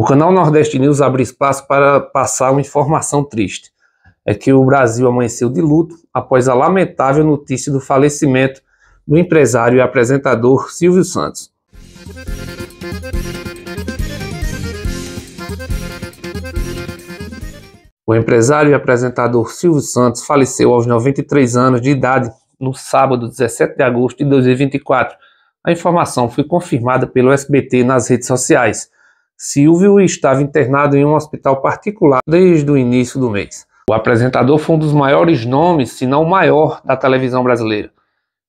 O canal Nordeste News abre espaço para passar uma informação triste. É que o Brasil amanheceu de luto após a lamentável notícia do falecimento do empresário e apresentador Silvio Santos. O empresário e apresentador Silvio Santos faleceu aos 93 anos de idade no sábado 17 de agosto de 2024. A informação foi confirmada pelo SBT nas redes sociais. Silvio estava internado em um hospital particular desde o início do mês. O apresentador foi um dos maiores nomes, se não o maior, da televisão brasileira,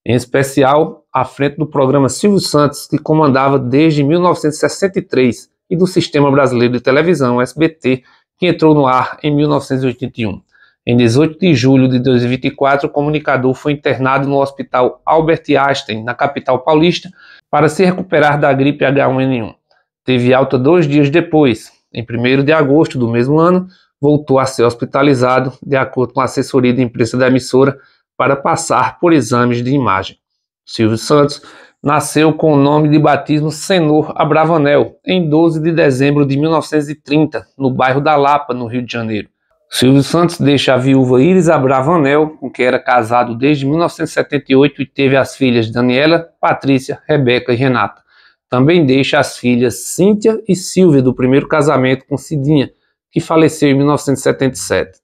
em especial à frente do programa Silvio Santos, que comandava desde 1963, e do Sistema Brasileiro de Televisão, SBT, que entrou no ar em 1981. Em 18 de julho de 2024, o comunicador foi internado no Hospital Albert Einstein, na capital paulista, para se recuperar da gripe H1N1. Teve alta dois dias depois, em 1 de agosto do mesmo ano, voltou a ser hospitalizado, de acordo com a assessoria de imprensa da emissora, para passar por exames de imagem. Silvio Santos nasceu com o nome de batismo Senor Abravanel, em 12 de dezembro de 1930, no bairro da Lapa, no Rio de Janeiro. Silvio Santos deixa a viúva Iris Abravanel, com quem era casado desde 1978 e teve as filhas Daniela, Patrícia, Rebeca e Renata. Também deixa as filhas Cíntia e Silvia, do primeiro casamento com Cidinha, que faleceu em 1977.